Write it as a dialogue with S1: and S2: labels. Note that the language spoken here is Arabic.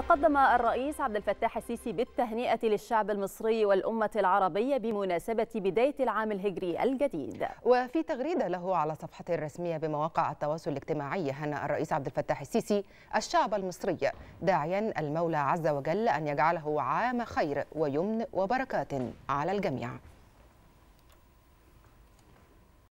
S1: تقدم الرئيس عبد الفتاح السيسي بالتهنئة للشعب المصري والأمة العربية بمناسبة بداية العام الهجري الجديد وفي تغريدة له على صفحته
S2: الرسمية بمواقع التواصل الاجتماعي هنأ الرئيس عبد الفتاح السيسي الشعب المصري داعيا المولى عز وجل أن يجعله عام خير ويمن وبركات على الجميع